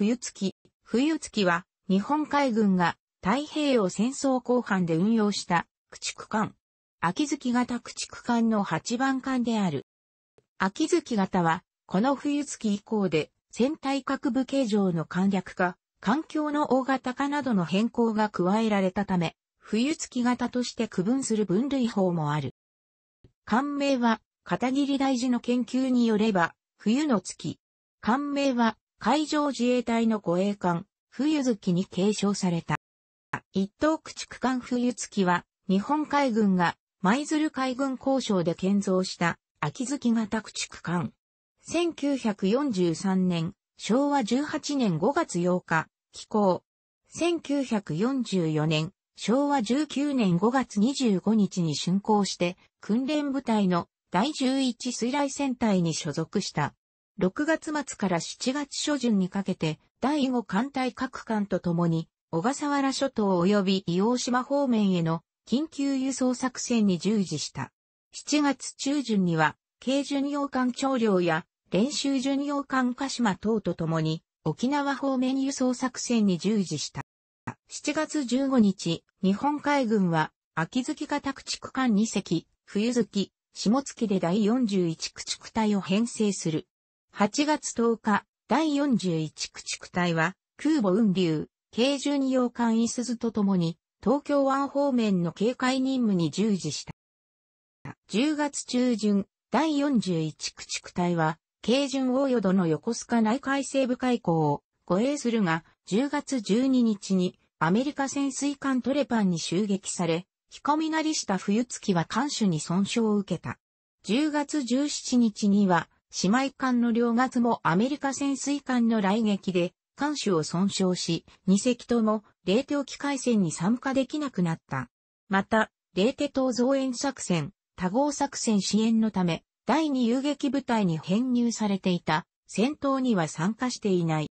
冬月。冬月は、日本海軍が太平洋戦争後半で運用した駆逐艦。秋月型駆逐艦の8番艦である。秋月型は、この冬月以降で、船体各部形状の簡略化、環境の大型化などの変更が加えられたため、冬月型として区分する分類法もある。艦名は、片桐大事の研究によれば、冬の月。艦名は、海上自衛隊の護衛艦、冬月に継承された。一等駆逐艦冬月は、日本海軍が舞鶴海軍交渉で建造した秋月型駆逐艦。1943年、昭和18年5月8日、寄港。1944年、昭和19年5月25日に竣工して、訓練部隊の第11水雷戦隊に所属した。6月末から7月初旬にかけて、第5艦隊各艦とともに、小笠原諸島及び伊黄島方面への緊急輸送作戦に従事した。7月中旬には、軽巡洋艦長領や練習巡洋艦鹿島等と共に、沖縄方面輸送作戦に従事した。7月15日、日本海軍は、秋月型駆逐艦2隻、冬月、下月で第41駆逐隊を編成する。8月10日、第41駆逐隊は、空母雲流、軽巡洋艦イスズと共に、東京湾方面の警戒任務に従事した。10月中旬、第41駆逐隊は、軽巡大淀の横須賀内海西部海溝を護衛するが、10月12日にアメリカ潜水艦トレパンに襲撃され、ひこみなりした冬月は艦首に損傷を受けた。10月17日には、姉妹艦の両月もアメリカ潜水艦の来撃で、艦首を損傷し、2隻とも、冷凍機海戦に参加できなくなった。また、冷凍島増援作戦、多合作戦支援のため、第2遊撃部隊に編入されていた、戦闘には参加していない。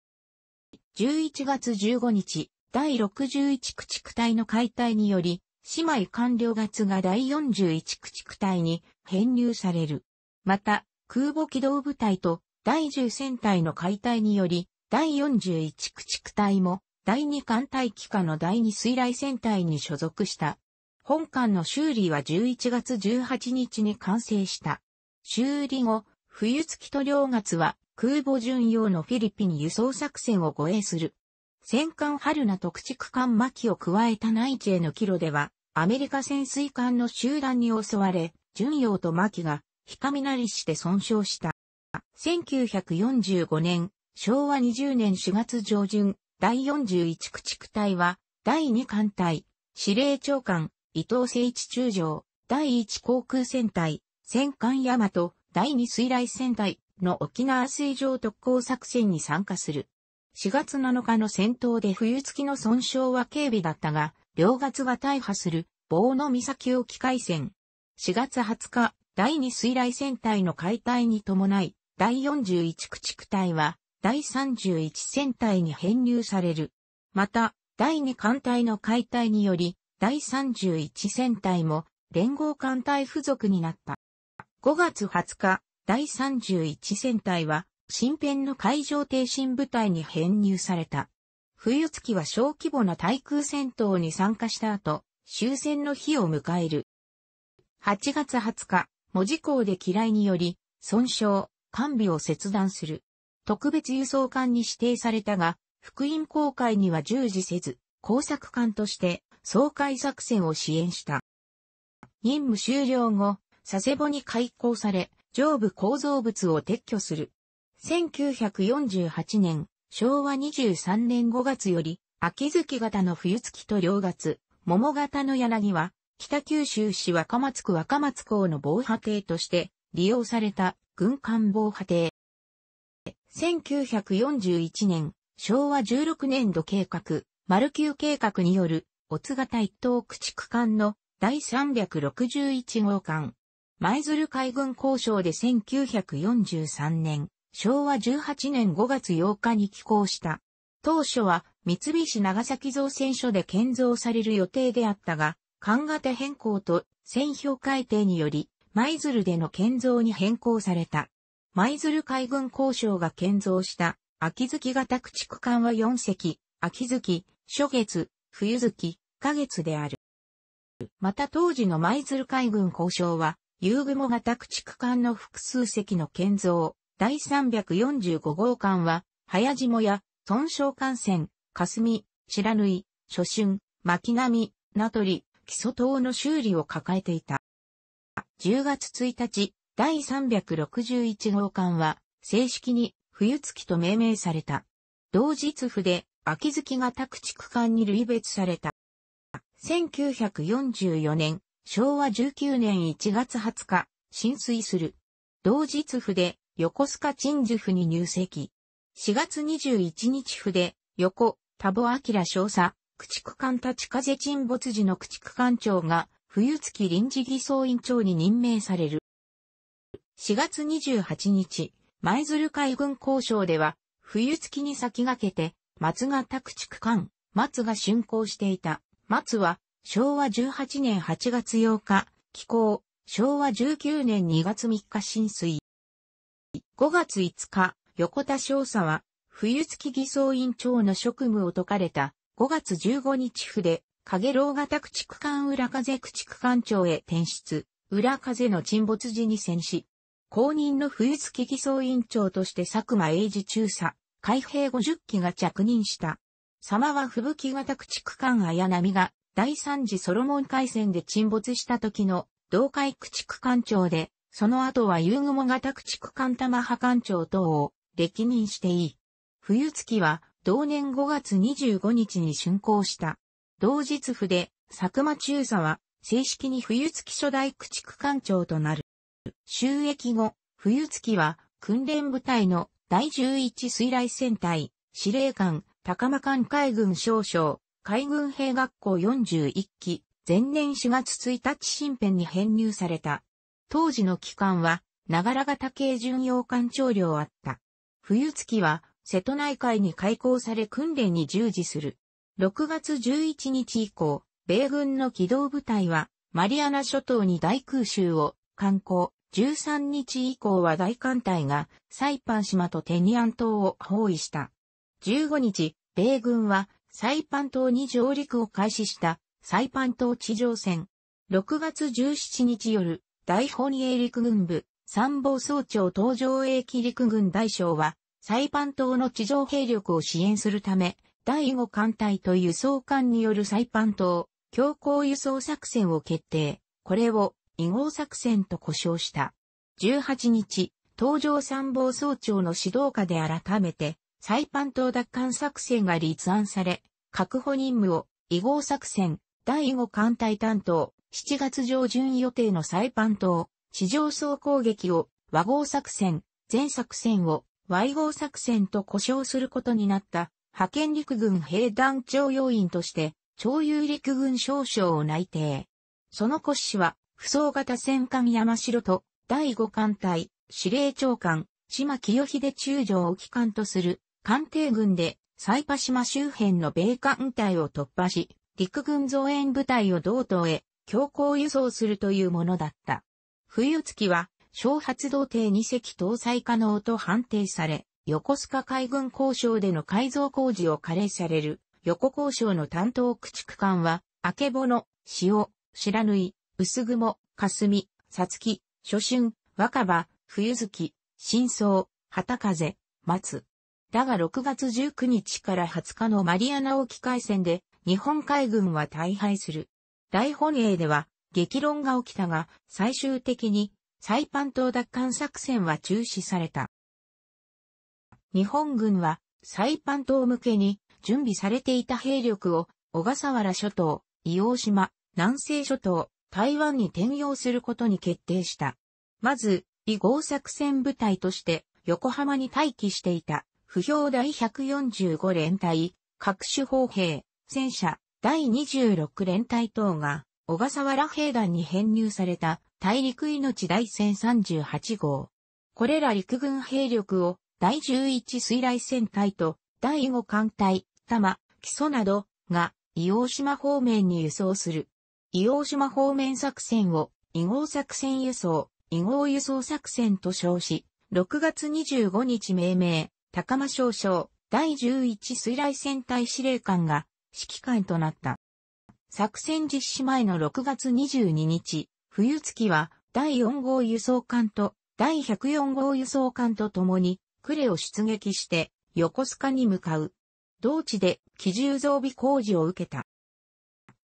11月15日、第61駆逐隊の解体により、姉妹艦両月が第41駆逐隊に編入される。また、空母機動部隊と第10戦隊の解体により、第41駆逐隊も第2艦隊機下の第2水雷戦隊に所属した。本艦の修理は11月18日に完成した。修理後、冬月と両月は空母巡洋のフィリピン輸送作戦を護衛する。戦艦春名特築艦巻を加えた内地への帰路では、アメリカ潜水艦の集団に襲われ、巡洋と巻がひかみなりして損傷した。1945年、昭和20年4月上旬、第41駆逐隊は、第2艦隊、司令長官、伊藤誠一中将、第1航空戦隊、戦艦大和、第2水雷戦隊の沖縄水上特攻作戦に参加する。4月7日の戦闘で冬月の損傷は軽微だったが、両月は大破する、棒の岬沖海戦。4月20日、第2水雷戦隊の解体に伴い、第41駆逐隊は、第31戦隊に編入される。また、第2艦隊の解体により、第31戦隊も、連合艦隊付属になった。5月20日、第31戦隊は、新編の海上停身部隊に編入された。冬月は小規模な対空戦闘に参加した後、終戦の日を迎える。8月20日、文字工で嫌いにより、損傷、完備を切断する。特別輸送艦に指定されたが、福音公開には従事せず、工作艦として、掃海作戦を支援した。任務終了後、佐世保に開港され、上部構造物を撤去する。1948年、昭和23年5月より、秋月型の冬月と両月、桃型の柳は、北九州市若松区若松港の防波堤として利用された軍艦防波堤。1941年、昭和16年度計画、丸級計画による、お津型一等駆逐艦の第361号艦。舞鶴海軍交渉で1943年、昭和18年5月8日に寄港した。当初は三菱長崎造船所で建造される予定であったが、勘型変更と線標改定により、舞鶴での建造に変更された。舞鶴海軍交渉が建造した、秋月型駆逐艦は4隻、秋月、初月、冬月、花月である。また当時の舞鶴海軍交渉は、夕雲型駆逐艦の複数隻の建造、第345号艦は、早島や、豚小艦船、霞、白縫、初春、巻波、名取、基礎塔の修理を抱えていた。10月1日、第361号館は正式に冬月と命名された。同日府で秋月が宅地区間に類別された。1944年、昭和19年1月20日、浸水する。同日府で横須賀鎮守府に入籍。4月21日府で横、田母明少佐、駆逐艦立風沈没時の駆逐艦長が、冬月臨時偽装委員長に任命される。4月28日、舞鶴海軍交渉では、冬月に先駆けて、松型駆逐艦、松が竣工していた。松は、昭和18年8月8日、寄港、昭和19年2月3日浸水。5月5日、横田少佐は、冬月偽装委員長の職務を解かれた、5月15日府で、影楼型駆逐艦浦風駆逐艦長へ転出、浦風の沈没時に戦死。公認の冬月偽装委員長として佐久間英治中佐、海兵50機が着任した。様は吹雪型駆逐艦綾波が第3次ソロモン海戦で沈没した時の同海駆逐艦長で、その後は夕雲型駆逐艦玉波艦長等を歴任していい。冬月は同年5月25日に竣工した。同日府で、佐久間中佐は、正式に冬月初代駆逐艦長となる。収益後、冬月は、訓練部隊の第11水雷戦隊、司令官、高間艦海軍少将、海軍兵学校41期、前年4月1日新編に編入された。当時の機関は、長良型系巡洋艦長領あった。冬月は、瀬戸内海に開港され訓練に従事する。6月11日以降、米軍の機動部隊は、マリアナ諸島に大空襲を、観光、13日以降は大艦隊が、サイパン島とテニアン島を包囲した。15日、米軍は、サイパン島に上陸を開始した、サイパン島地上戦。6月17日夜、大本営陸軍部、参謀総長東上英機陸軍大将は、サイパン島の地上兵力を支援するため、第5艦隊と輸送艦によるサイパン島強行輸送作戦を決定。これを、2号作戦と呼称した。18日、登場参謀総長の指導下で改めて、サイパン島奪還作戦が立案され、確保任務を、異号作戦、第5艦隊担当、7月上旬予定のサイパン島、地上総攻撃を、和合作戦、全作戦を、Y 号作戦と呼称することになった派遣陸軍兵団長要員として、超有陸軍少将を内定。その骨子は、不走型戦艦山城と、第5艦隊、司令長官、島清秀中将を機関とする、艦艇軍で、サイパ島周辺の米艦隊を突破し、陸軍増援部隊を同等へ、強行輸送するというものだった。冬月は、小発動艇2隻搭載可能と判定され、横須賀海軍交渉での改造工事を加齢される、横交渉の担当駆逐艦は、あけぼの、塩、白縫い、薄雲、霞、さつき、初春、若葉、冬月、新草、旗風、松。だが6月19日から20日のマリアナ沖海戦で、日本海軍は大敗する。大本営では、激論が起きたが、最終的にサイパン島奪還作戦は中止された。日本軍はサイパン島向けに準備されていた兵力を小笠原諸島、伊黄島、南西諸島、台湾に転用することに決定した。まず、移合作戦部隊として横浜に待機していた不評第145連隊、各種砲兵、戦車、第26連隊等が小笠原兵団に編入された大陸命第戦3 8号。これら陸軍兵力を第11水雷戦隊と第5艦隊、玉、基礎などが伊黄島方面に輸送する。伊黄島方面作戦を伊黄作戦輸送、伊黄輸送作戦と称し、6月25日命名、高間少将、第11水雷戦隊司令官が指揮官となった。作戦実施前の6月22日、冬月は第4号輸送艦と第104号輸送艦と共に、呉を出撃して横須賀に向かう。同地で機銃増備工事を受けた。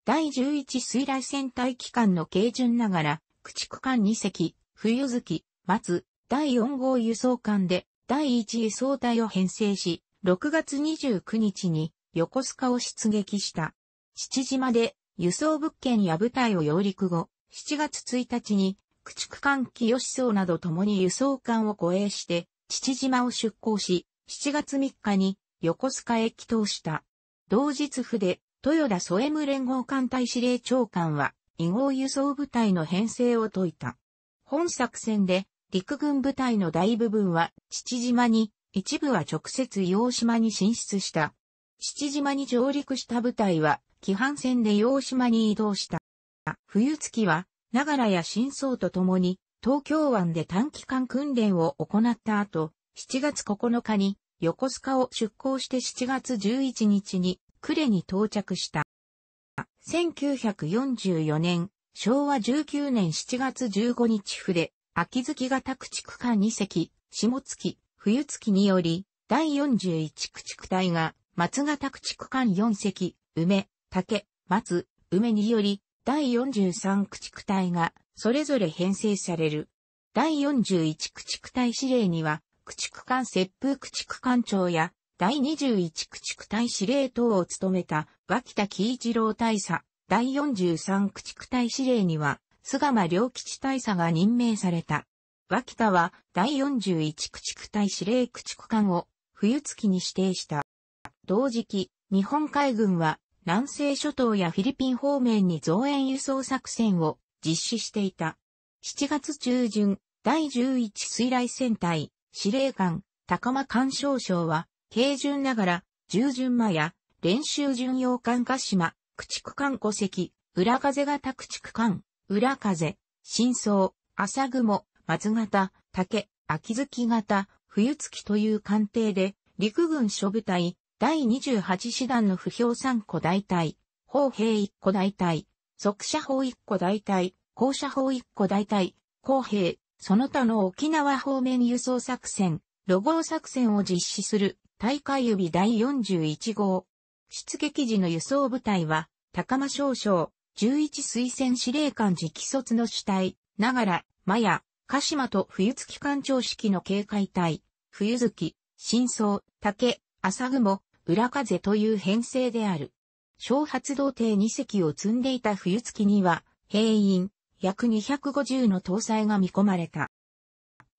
第11水雷戦隊機関の軽順ながら、駆逐艦2隻、冬月、松、第4号輸送艦で第1輸送隊を編成し、6月29日に横須賀を出撃した。父島で輸送物件や部隊を揚陸後、7月1日に、駆逐艦清志荘など共に輸送艦を護衛して、父島を出港し、7月3日に横須賀へ帰投した。同日府で、豊田添無連合艦隊司令長官は、異号輸送部隊の編成を解いた。本作戦で、陸軍部隊の大部分は、父島に、一部は直接洋島に進出した。父島に上陸した部隊は、規範線で洋島に移動した。冬月は、長良や真相と共に、東京湾で短期間訓練を行った後、7月9日に横須賀を出港して7月11日に呉に到着した。1944年、昭和19年7月15日筆、秋月型駆逐艦2隻、下月、冬月により、第41駆逐隊が、松型駆逐艦4隻、梅、竹、松、梅により、第43駆逐隊がそれぞれ編成される。第41駆逐隊司令には、駆逐艦接風駆逐艦長や、第21駆逐隊司令等を務めた脇田喜一郎大佐、第43駆逐隊司令には、菅間良吉大佐が任命された。脇田は第41駆逐隊司令駆逐艦を冬月に指定した。同時期、日本海軍は南西諸島やフィリピン方面に増援輸送作戦を実施していた。7月中旬、第11水雷戦隊、司令官、高間干渉省は、軽巡ながら、従順間や、練習巡洋艦鹿島、駆逐艦古籍、裏風型駆逐艦、裏風、深層、朝雲、松型、竹、秋月型、冬月という艦艇で、陸軍諸部隊、第28師団の不評3個大隊、砲兵1個大隊、速射砲1個大隊、校射砲1個大隊、工兵、その他の沖縄方面輸送作戦、ロゴ作戦を実施する大会指第41号。出撃時の輸送部隊は、高間少将、11推薦司令官直卒の主体、ながら、マヤ、鹿島と冬月艦長式の警戒隊、冬月、真相、竹、朝雲、裏風という編成である。小発動艇2隻を積んでいた冬月には、兵員、約250の搭載が見込まれた。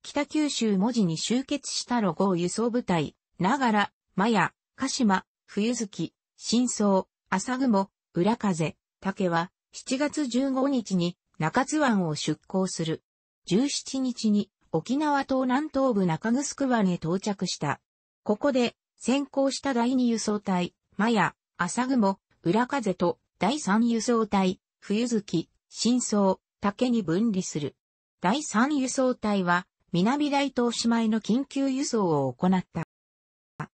北九州文字に集結したロゴを輸送部隊、ながら、マヤ、鹿島、冬月、新層、朝雲、裏風、竹は、7月15日に中津湾を出港する。17日に沖縄島南東部中城湾へ到着した。ここで先行した第二輸送隊、マヤ、朝雲、浦風と第三輸送隊、冬月、真相、竹に分離する。第三輸送隊は、南大東姉妹の緊急輸送を行った。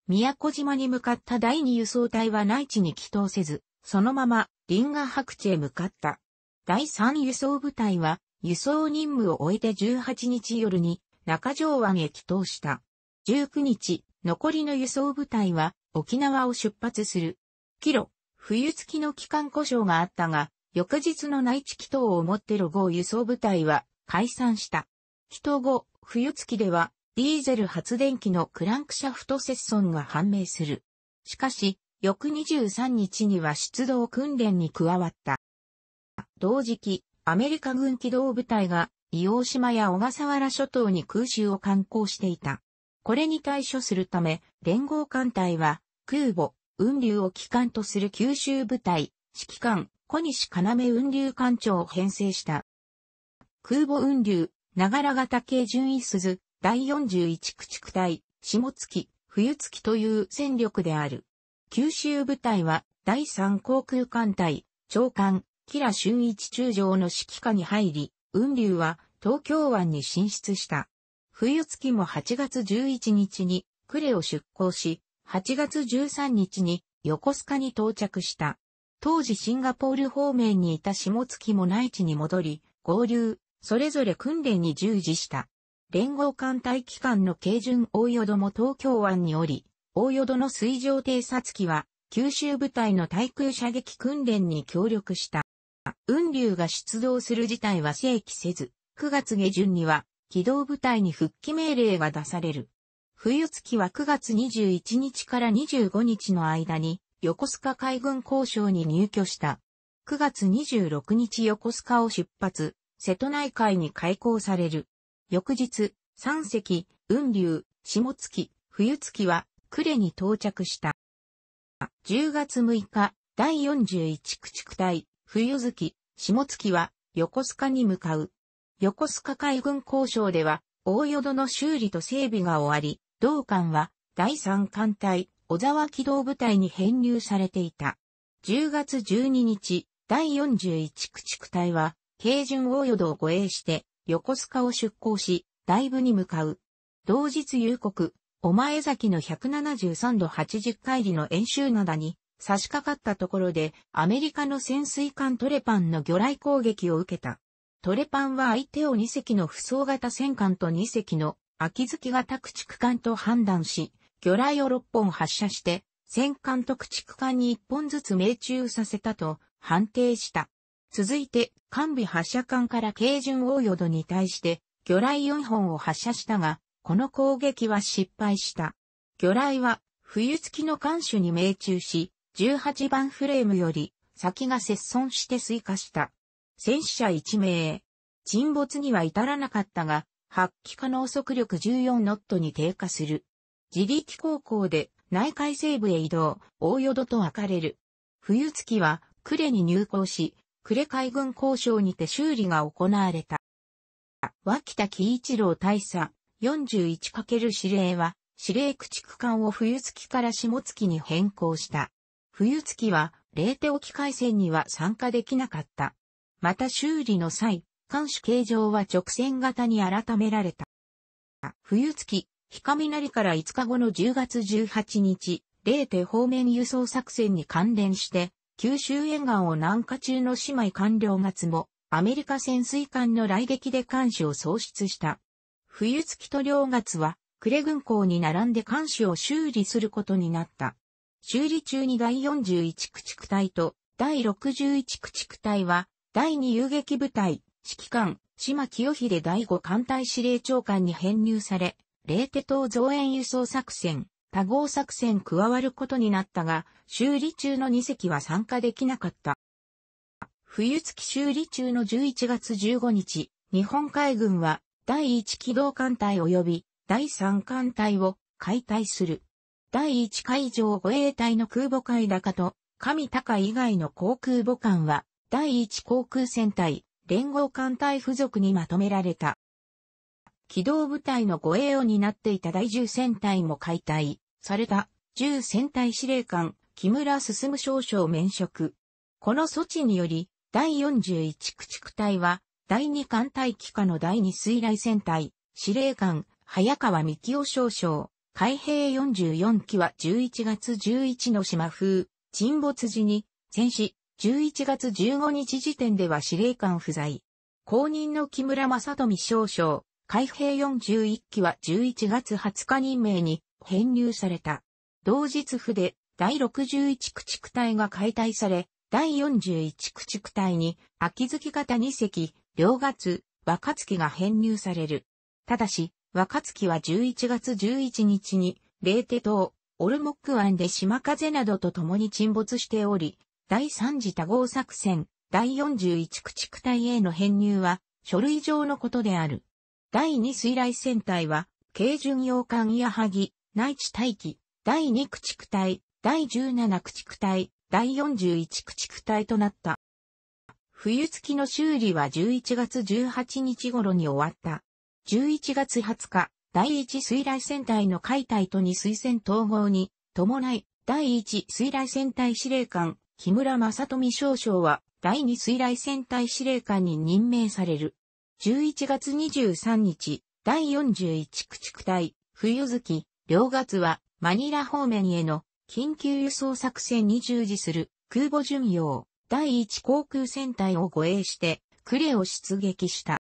宮古島に向かった第二輸送隊は内地に帰島せず、そのまま、リンガ白地へ向かった。第三輸送部隊は、輸送任務を終えて18日夜に、中条湾へ帰島した。19日、残りの輸送部隊は沖縄を出発する。キロ、冬付きの機関故障があったが、翌日の内地祈祷をもってロゴを輸送部隊は解散した。祈祷後、冬月ではディーゼル発電機のクランクシャフト接損が判明する。しかし、翌23日には出動訓練に加わった。同時期、アメリカ軍機動部隊が、伊黄島や小笠原諸島に空襲を観光していた。これに対処するため、連合艦隊は、空母、雲流を機関とする九州部隊、指揮官、小西要雲流艦長を編成した。空母雲流、長良型系順位鈴、第41駆逐隊、下月、冬月という戦力である。九州部隊は、第3航空艦隊、長官、吉良俊一中将の指揮下に入り、雲流は東京湾に進出した。冬月も8月11日に呉を出港し、8月13日に横須賀に到着した。当時シンガポール方面にいた下月も内地に戻り、合流、それぞれ訓練に従事した。連合艦隊機関の軽巡大淀も東京湾におり、大淀の水上偵察機は、九州部隊の対空射撃訓練に協力した。雲竜が出動する事態は正規せず、9月下旬には機動部隊に復帰命令が出される。冬月は9月21日から25日の間に横須賀海軍交渉に入居した。9月26日横須賀を出発、瀬戸内海に開港される。翌日、三隻、雲竜、下月、冬月は呉に到着した。10月6日、第41駆逐隊、冬月、下月は横須賀に向かう。横須賀海軍交渉では、大淀の修理と整備が終わり、同艦は第三艦隊、小沢機動部隊に編入されていた。10月12日、第41駆逐隊は、軽巡大淀を護衛して、横須賀を出港し、大部に向かう。同日夕刻、お前崎の173度80海里の演習灘に差し掛かったところでアメリカの潜水艦トレパンの魚雷攻撃を受けた。トレパンは相手を2隻の不装型戦艦と2隻の秋月型駆逐艦と判断し、魚雷を6本発射して、戦艦と駆逐艦に1本ずつ命中させたと判定した。続いて、艦尾発射艦から軽巡大淀に対して、魚雷4本を発射したが、この攻撃は失敗した。魚雷は、冬月の艦首に命中し、18番フレームより、先が接損して追加した。戦死者1名。沈没には至らなかったが、発揮可能速力14ノットに低下する。自力航行で内海西部へ移動、大淀と分かれる。冬月は呉に入港し、呉海軍交渉にて修理が行われた。脇田喜一郎大佐 41× 指令は、司令駆逐艦を冬月から下月に変更した。冬月は、冷手沖海戦には参加できなかった。また修理の際、艦首形状は直線型に改められた。冬月、日雷から5日後の10月18日、霊手方面輸送作戦に関連して、九州沿岸を南下中の姉妹官僚月も、アメリカ潜水艦の来撃で艦首を喪失した。冬月と両月は、呉軍港に並んで艦首を修理することになった。修理中に第41駆逐隊と第61駆逐隊は第2遊撃部隊、指揮官、島清秀第5艦隊司令長官に編入され、霊手島増援輸送作戦、多合作戦加わることになったが、修理中の2隻は参加できなかった。冬月修理中の11月15日、日本海軍は第1機動艦隊及び第3艦隊を解体する。第1海上護衛隊の空母海高と、上高以外の航空母艦は第1航空戦隊、連合艦隊付属にまとめられた。機動部隊の護衛を担っていた第10戦隊も解体された10戦隊司令官木村進少将免職。この措置により第41駆逐隊は第2艦隊機下の第2水雷戦隊司令官早川幹夫少将海兵44機は11月11の島風沈没時に戦死11月15日時点では司令官不在。後任の木村正富少将、海兵41機は11月20日任命に編入された。同日府で第61駆逐隊が解体され、第41駆逐隊に秋月型2隻、両月、若月が編入される。ただし、若月は11月11日に、レーテ島、オルモック湾で島風などと共に沈没しており、第3次多合作戦、第41駆逐隊への編入は、書類上のことである。第2水雷戦隊は、軽巡洋艦矢萩、内地待機、第2駆逐隊、第17駆逐隊、第41駆逐隊となった。冬月の修理は11月18日頃に終わった。11月20日、第1水雷戦隊の解体と2水戦統合に、伴い、第1水雷戦隊司令官、木村正富少将は第二水雷戦隊司令官に任命される。11月23日、第41駆逐隊、冬月、両月はマニラ方面への緊急輸送作戦に従事する空母巡洋第1航空戦隊を護衛してクレを出撃した。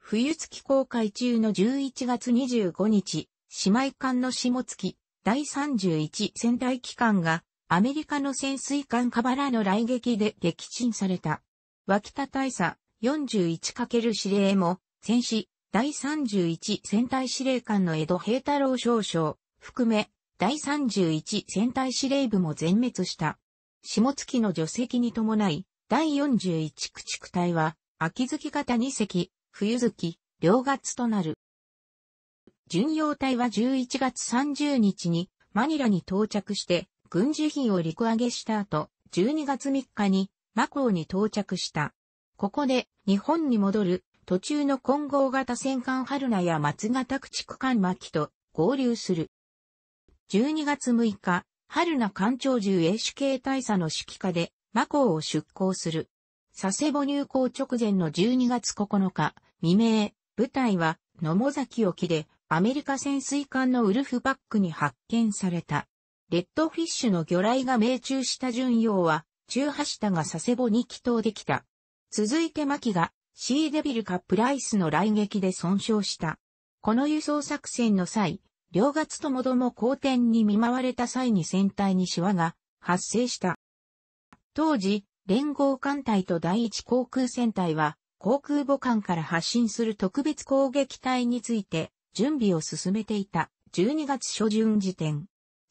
冬月航海中の11月25日、姉妹艦の下月第31戦隊機関がアメリカの潜水艦カバラの来撃で撃沈された。脇田大佐 41× 司令も、戦死、第31戦隊司令官の江戸平太郎少将、含め、第31戦隊司令部も全滅した。下月の除籍に伴い、第41駆逐隊は、秋月型2隻、冬月、両月となる。巡洋隊は11月30日にマニラに到着して、軍事費を陸揚げした後、12月3日にマコオに到着した。ここで日本に戻る途中の混合型戦艦春名や松型駆逐艦巻と合流する。12月6日、春名艦長銃衛主警大佐の指揮下でマコオを出港する。佐世保入港直前の12月9日、未明、部隊は野茂崎沖でアメリカ潜水艦のウルフバックに発見された。レッドフィッシュの魚雷が命中した巡洋は、中波下が佐世保に帰投できた。続いてキが、シーデビルかプライスの雷撃で損傷した。この輸送作戦の際、両月ともども好天に見舞われた際に船体にシワが発生した。当時、連合艦隊と第一航空船隊は、航空母艦から発進する特別攻撃隊について、準備を進めていた12月初旬時点。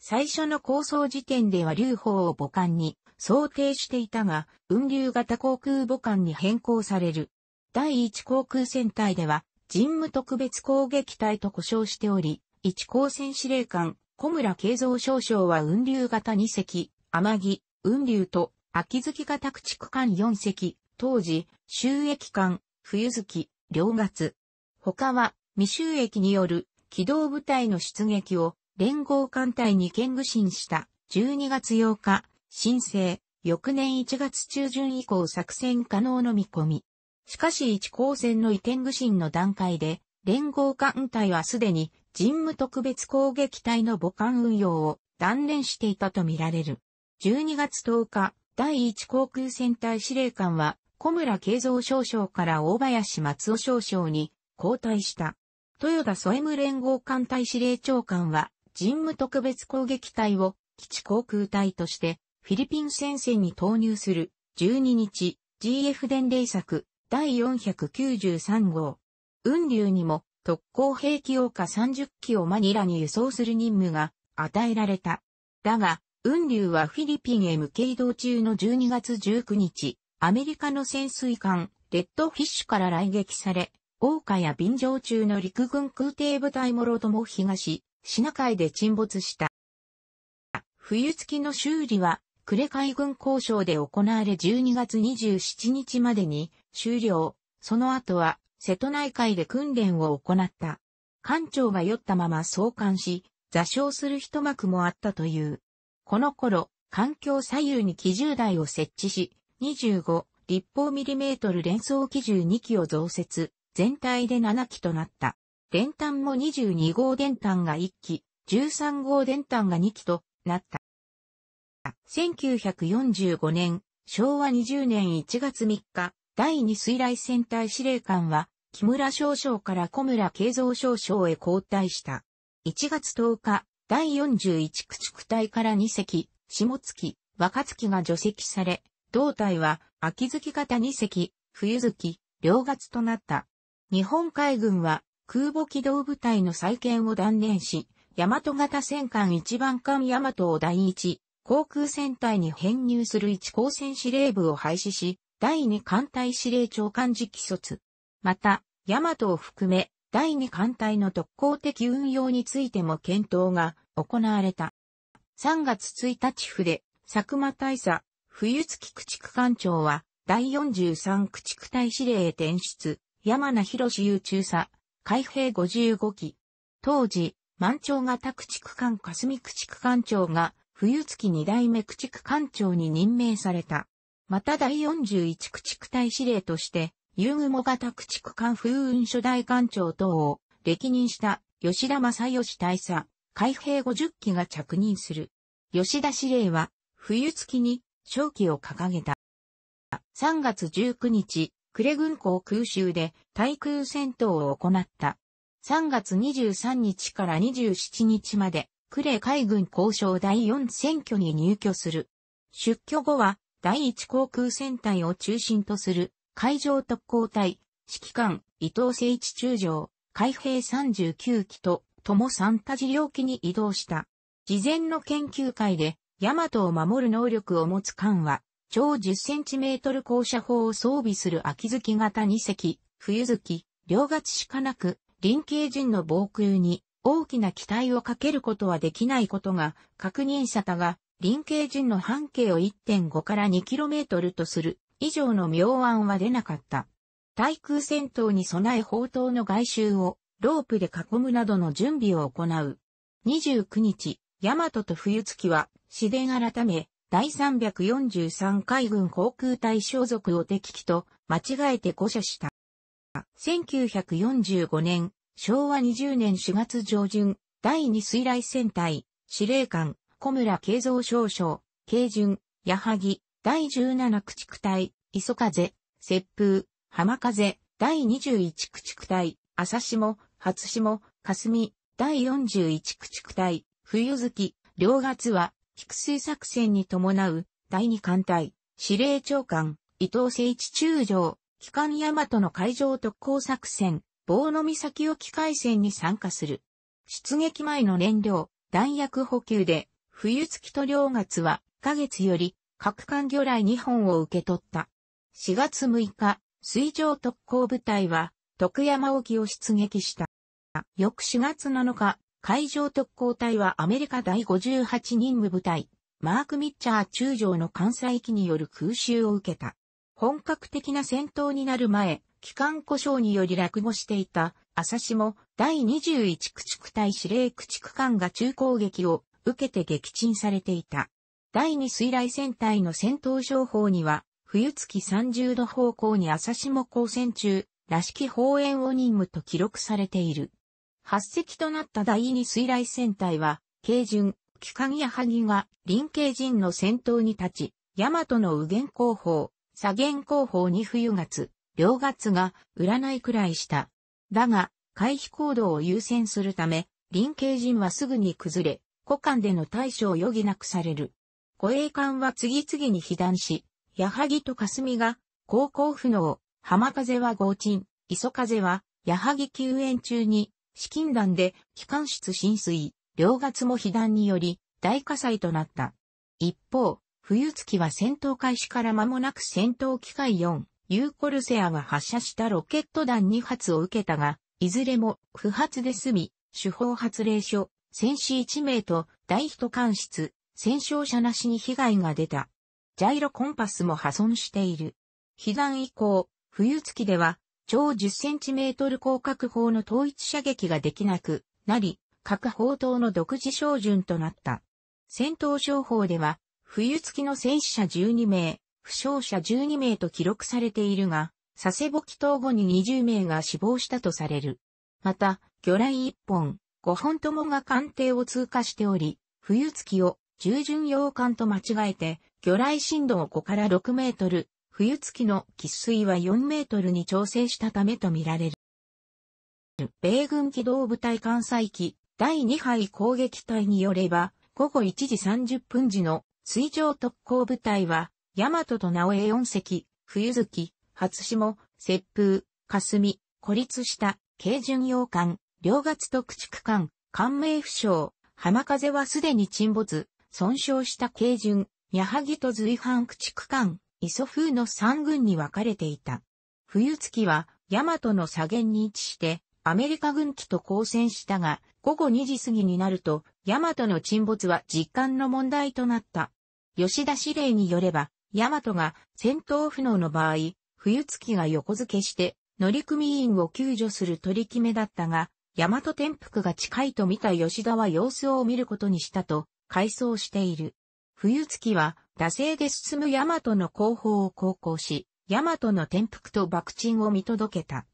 最初の構想時点では流砲を母艦に想定していたが、運流型航空母艦に変更される。第一航空戦隊では、人務特別攻撃隊と呼称しており、一航戦司令官、小村慶三少将は運流型2隻、天城、運流と、秋月型駆逐艦4隻、当時、収益艦、冬月、両月。他は、未収益による機動部隊の出撃を連合艦隊に兼具進した12月8日、申請、翌年1月中旬以降作戦可能の見込み。しかし一航戦の移転具進の段階で、連合艦隊はすでに人務特別攻撃隊の母艦運用を断念していたとみられる。12月10日、第一航空戦隊司令官は小村慶三少将から大林松尾少将に交代した。豊田添夢連合艦隊司令長官は人務特別攻撃隊を基地航空隊としてフィリピン戦線に投入する12日 GF 伝令作第493号。雲竜にも特攻兵器王火30機をマニラに輸送する任務が与えられた。だが、雲竜はフィリピンへ向け移動中の12月19日、アメリカの潜水艦、レッドフィッシュから来撃され、王家や便乗中の陸軍空挺部隊もろとも東、シナ海で沈没した。冬月の修理は、呉海軍交渉で行われ12月27日までに終了。その後は、瀬戸内海で訓練を行った。艦長が酔ったまま送還し、座礁する一幕もあったという。この頃、環境左右に基銃台を設置し、25立方ミリメートル連装機銃2機を増設、全体で7機となった。練炭も22号電炭が1機、13号電炭が2機となった。1945年、昭和20年1月3日、第2水雷戦隊司令官は、木村少将から小村慶三少将へ交代した。1月10日、第41駆逐隊から2隻、下月、若月が除籍され、同隊は秋月型2隻、冬月、両月となった。日本海軍は空母機動部隊の再建を断念し、大和型戦艦一番艦大和を第一航空戦隊に編入する一航戦司令部を廃止し、第二艦隊司令長官時期卒。また、大和を含め、第二艦隊の特攻的運用についても検討が行われた。3月1日筆、佐久間大佐、冬月駆逐艦長は、第43駆逐隊司令へ転出、山名博士優中佐、海兵55機。当時、満潮型駆逐艦霞駆逐艦長が、冬月二代目駆逐艦長に任命された。また第41駆逐隊司令として、遊雲型駆逐艦風雲初代艦長等を歴任した吉田正義大佐、海兵50機が着任する。吉田司令は、冬月に、正機を掲げた。3月19日、クレ軍港空襲で対空戦闘を行った。3月23日から27日まで、クレ海軍交渉第4選挙に入居する。出居後は、第1航空戦隊を中心とする、海上特攻隊、指揮官、伊藤誠一中将、海兵39機と、共三多治領機に移動した。事前の研究会で、ヤマトを守る能力を持つ艦は、超1 0トル降車砲を装備する秋月型2隻、冬月、両月しかなく、臨形陣の防空に大きな期待をかけることはできないことが確認さたが、臨形陣の半径を1.5から 2km とする以上の妙案は出なかった。対空戦闘に備え砲塔の外周をロープで囲むなどの準備を行う。29日、大和と冬月は、市電改め、第343海軍航空隊所属を敵機と間違えて誤射した。1945年、昭和20年4月上旬、第2水雷戦隊、司令官、小村慶三少将、慶順、矢作、第17駆逐隊、磯風、雪風、浜風、第21駆逐隊、朝下、初下、霞、第41駆逐隊、冬月、両月は、菊水作戦に伴う第2艦隊、司令長官、伊藤誠一中将、機関大和の海上特攻作戦、棒の岬沖海戦に参加する。出撃前の燃料、弾薬補給で、冬月と両月は、か月より、各艦魚雷2本を受け取った。4月6日、水上特攻部隊は、徳山沖を出撃した。翌4月7日、海上特攻隊はアメリカ第58任務部隊、マーク・ミッチャー中将の艦載機による空襲を受けた。本格的な戦闘になる前、機関故障により落語していた、朝も第21駆逐隊司令駆逐艦が中攻撃を受けて撃沈されていた。第2水雷戦隊の戦闘商法には、冬月30度方向に朝も交戦中、らしき放煙を任務と記録されている。発隻となった第二水雷戦隊は、軽巡、機関や萩が林慶陣の先頭に立ち、大和の右舷後方、左舷後方に冬月、両月が占いくらいした。だが、回避行動を優先するため、林慶陣はすぐに崩れ、古間での対処を余儀なくされる。護衛艦は次々に被弾し、矢作と霞が、高校不能、浜風は合鎮、磯風は、矢作救援中に、資金弾で、機関室浸水、両月も被弾により、大火災となった。一方、冬月は戦闘開始から間もなく戦闘機械4、ユーコルセアが発射したロケット弾2発を受けたが、いずれも不発で済み、主砲発令所、戦士1名と大人艦室、戦勝者なしに被害が出た。ジャイロコンパスも破損している。被弾以降、冬月では超1 0トル広角砲の統一射撃ができなくなり、各砲塔の独自照準となった。戦闘商法では、冬月の戦死者12名、負傷者12名と記録されているが、佐世保祈祷後に20名が死亡したとされる。また、魚雷1本、5本ともが艦艇を通過しており、冬月を従順洋艦と間違えて、魚雷深度を5から6メートル、冬月の喫水は4メートルに調整したためとみられる。米軍機動部隊艦載機第2杯攻撃隊によれば、午後1時30分時の水上特攻部隊は、大和と直江4隻、冬月、初下、雪風、霞、孤立した軽巡洋艦、両月と駆逐艦、艦名不詳、浜風はすでに沈没、損傷した軽巡、矢作と随伴駆逐艦、磯風の三軍に分かれていた。冬月は、大和の左舷に位置して、アメリカ軍機と交戦したが、午後2時過ぎになると、大和の沈没は実感の問題となった。吉田司令によれば、大和が戦闘不能の場合、冬月が横付けして、乗組員を救助する取り決めだったが、大和転覆が近いと見た吉田は様子を見ることにしたと、回想している。冬月は、惰性で進む大和の後方を航行し、大和の転覆と爆沈を見届けた。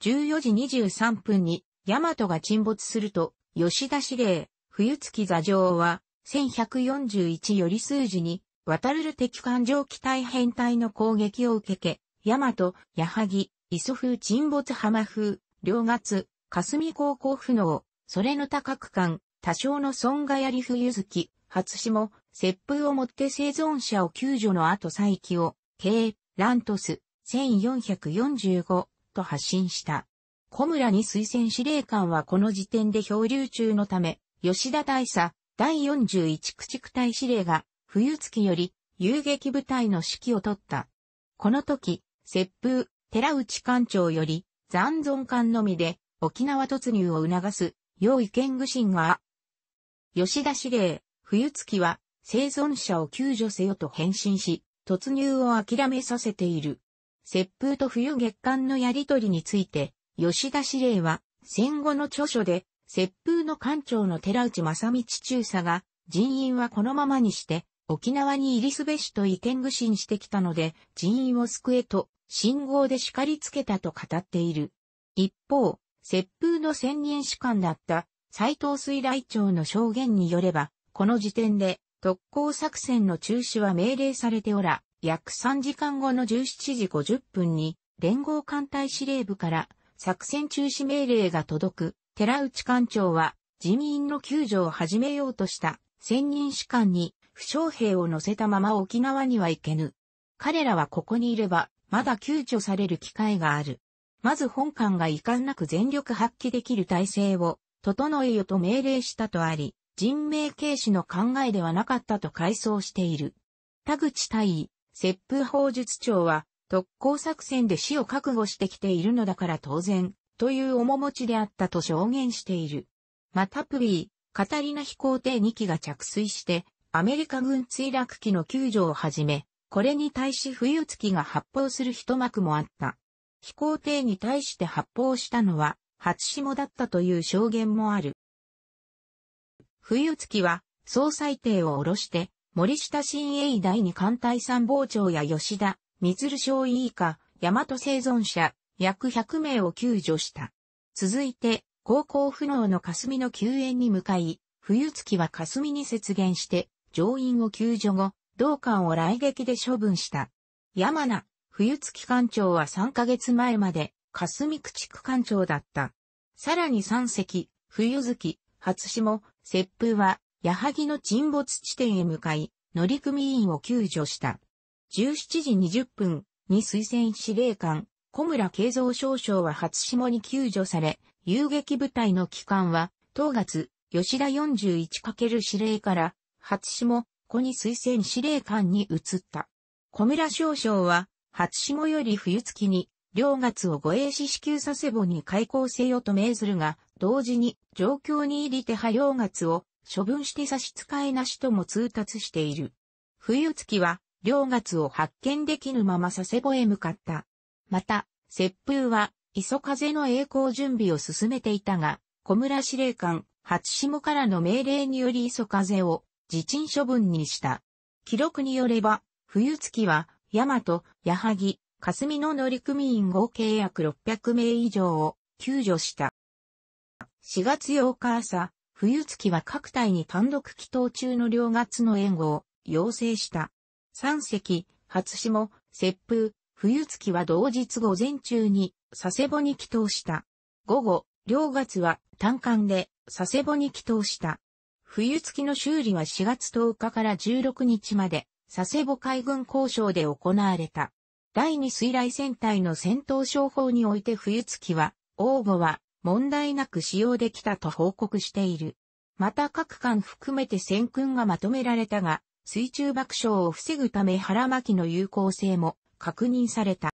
14時23分に、大和が沈没すると、吉田司令、冬月座上は、1141より数字に、渡るる敵艦上機体編隊の攻撃を受けけ、大和、矢作、磯風沈没浜風、両月、霞高校不能、それの多角艦、多少の損害あり冬月、初下、切風をもって生存者を救助の後再起を、K、ラントス、1445と発信した。小村に推薦司令官はこの時点で漂流中のため、吉田大佐、第41駆逐隊司令が、冬月より遊撃部隊の指揮を取った。この時、切風、寺内艦長より、残存艦のみで、沖縄突入を促す、用意見具心が、吉田司令、冬月は、生存者を救助せよと返信し、突入を諦めさせている。接風と冬月間のやりとりについて、吉田司令は、戦後の著書で、接風の艦長の寺内正道中佐が、人員はこのままにして、沖縄に入りすべしと意見具信してきたので、人員を救えと、信号で叱りつけたと語っている。一方、接風の専任士官だった、斎藤水来長の証言によれば、この時点で、特攻作戦の中止は命令されておら、約3時間後の17時50分に、連合艦隊司令部から作戦中止命令が届く、寺内艦長は人民の救助を始めようとした専任士官に負傷兵を乗せたまま沖縄には行けぬ。彼らはここにいればまだ救助される機会がある。まず本艦が遺憾なく全力発揮できる体制を整えよと命令したとあり、人命軽視の考えではなかったと回想している。田口大尉、切符法術長は、特攻作戦で死を覚悟してきているのだから当然、という面持ちであったと証言している。またプリー、カタリナ飛行艇2機が着水して、アメリカ軍墜落機の救助をはじめ、これに対し冬月が発砲する一幕もあった。飛行艇に対して発砲したのは、初下だったという証言もある。冬月は、総裁定を下ろして、森下新栄第二艦隊参謀長や吉田、鶴昌尉以下、大和生存者、約100名を救助した。続いて、高校不能の霞の救援に向かい、冬月は霞に接言して、乗員を救助後、同艦を来撃で処分した。山名、冬月艦長は3ヶ月前まで、霞駆逐艦長だった。さらに3隻、冬月、初島、切風は、矢作の沈没地点へ向かい、乗組員を救助した。17時20分に推薦司令官、小村慶三少将は初霜に救助され、遊撃部隊の機関は、当月、吉田 41× 司令から、初霜、子に推薦司令官に移った。小村少将は、初霜より冬月に、両月を護衛士支給させぼに開校せよと命ずるが、同時に状況に入り手派用月を処分して差し支えなしとも通達している。冬月は、両月を発見できぬまま佐世保へ向かった。また、雪風は、磯風の栄光準備を進めていたが、小村司令官、初下からの命令により磯風を自陳処分にした。記録によれば、冬月は、大和、矢作、霞の乗組員合計約600名以上を救助した。4月8日朝、冬月は各隊に単独祈祷中の両月の援護を要請した。三隻、初霜、接風、冬月は同日午前中に佐世保に祈祷した。午後、両月は単管で佐世保に祈祷した。冬月の修理は4月10日から16日まで佐世保海軍交渉で行われた。第二水雷戦隊の戦闘商法において冬月は、応募は問題なく使用できたと報告している。また各艦含めて戦訓がまとめられたが、水中爆笑を防ぐため腹巻きの有効性も確認された。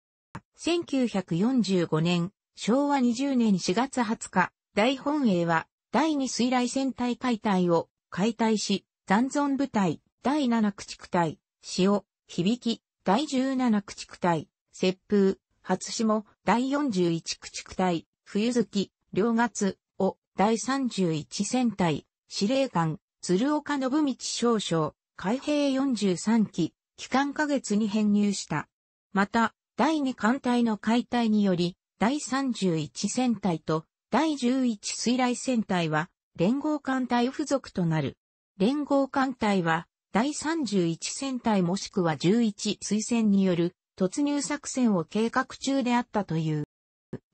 1945年、昭和20年4月20日、大本営は第二水雷戦隊解体を解体し、残存部隊、第七駆逐隊、潮、響き、第十七駆逐隊、接風、初霜、第四十一駆逐隊、冬月、両月を第31戦隊、司令官、鶴岡信道少将、海兵43期、期間下月に編入した。また、第2艦隊の解体により、第31戦隊と第11水雷戦隊は、連合艦隊付属となる。連合艦隊は、第31戦隊もしくは11水戦による突入作戦を計画中であったという。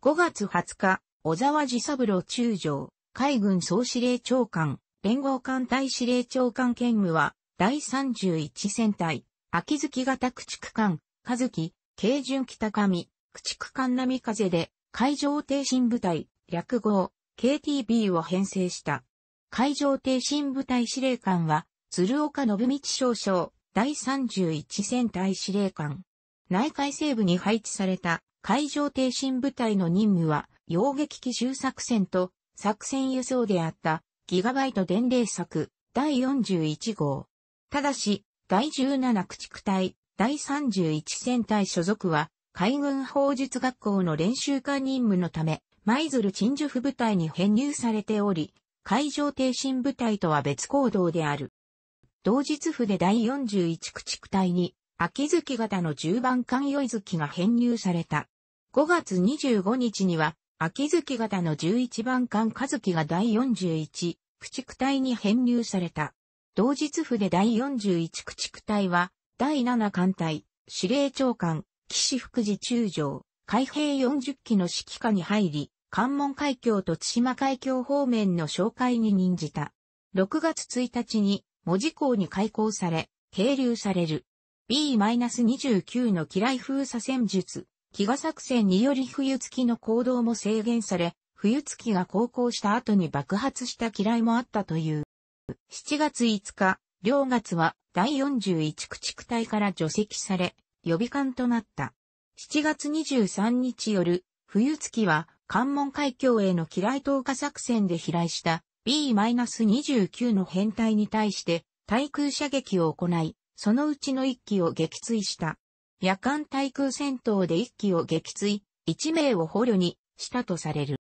5月20日、小沢治三郎中将、海軍総司令長官、連合艦隊司令長官兼務は、第31戦隊、秋月型駆逐艦、和き軽巡北上、駆逐艦波風で、海上停進部隊、略号、KTB を編成した。海上停進部隊司令官は、鶴岡信道少将、第31戦隊司令官。内海西部に配置された海上挺身部隊の任務は、洋撃奇襲作戦と作戦輸送であったギガバイト伝令作第41号。ただし、第17駆逐隊第31戦隊所属は海軍法術学校の練習艦任務のため、舞鶴鎮守府部隊に編入されており、海上挺身部隊とは別行動である。同日府で第41駆逐隊に秋月型の10番艦宵月が編入された。5月25日には、秋月型の11番艦和月が第41駆逐隊に編入された。同日府で第41駆逐隊は、第7艦隊、司令長官、岸福寺中将、海兵40機の指揮下に入り、関門海峡と津島海峡方面の紹介に任じた。6月1日に、文字港に開港され、係留される。B-29 の機雷封鎖戦術、飢餓作戦により冬月の行動も制限され、冬月が航行した後に爆発した機雷もあったという。7月5日、両月は第41駆逐隊から除籍され、予備艦となった。7月23日夜、冬月は関門海峡への機雷投下作戦で飛来した B-29 の編隊に対して対空射撃を行い、そのうちの1機を撃墜した。夜間対空戦闘で1機を撃墜、1名を捕虜にしたとされる。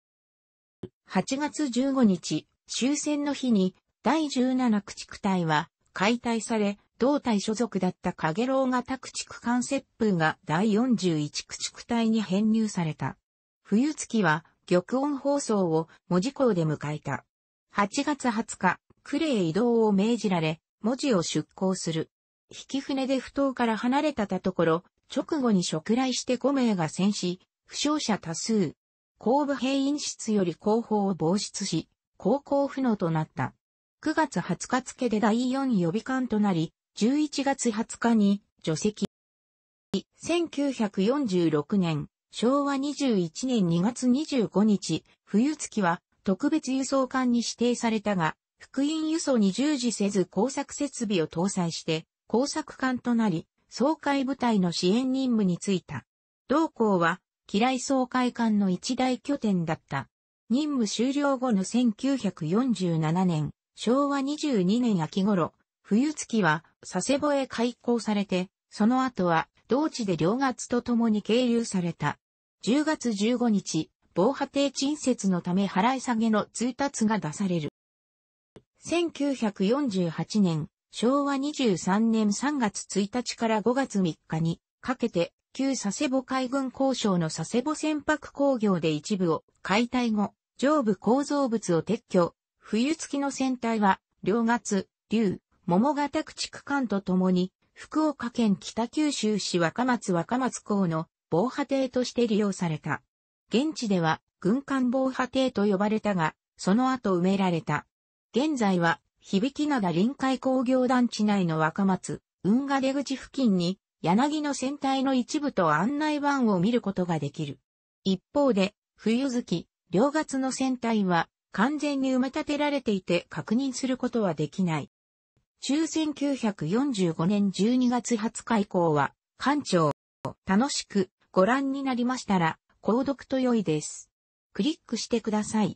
8月15日、終戦の日に第17駆逐隊は解体され、同隊所属だったカゲロウ型駆逐艦接風が第41駆逐隊に編入された。冬月は玉音放送を文字港で迎えた。8月20日、クレへ移動を命じられ、文字を出港する。引き船で不当から離れたたところ、直後に触来して5名が戦死、負傷者多数。後部兵員室より後方を防出し、航行不能となった。9月20日付で第4予備艦となり、11月20日に除籍。1946年、昭和21年2月25日、冬月は特別輸送艦に指定されたが、福音輸送に従事せず工作設備を搭載して、工作艦となり、総会部隊の支援任務に就いた。同校は、機雷総会艦の一大拠点だった。任務終了後の1947年、昭和22年秋頃、冬月は佐世保へ開港されて、その後は同地で両月と共に経流された。10月15日、防波堤陳設のため払い下げの通達が出される。1948年、昭和23年3月1日から5月3日にかけて、旧佐世保海軍交渉の佐世保船舶工業で一部を解体後、上部構造物を撤去、冬月の船体は、両月、竜、桃ヶ田区区間と共に、福岡県北九州市若松若松港の防波堤として利用された。現地では軍艦防波堤と呼ばれたが、その後埋められた。現在は響灘臨海工業団地内の若松、運河出口付近に、柳の船体の一部と案内板を見ることができる。一方で、冬月、両月の船体は、完全に埋め立てられていて確認することはできない。中1945年12月20日以降は、館長、楽しくご覧になりましたら、購読と良いです。クリックしてください。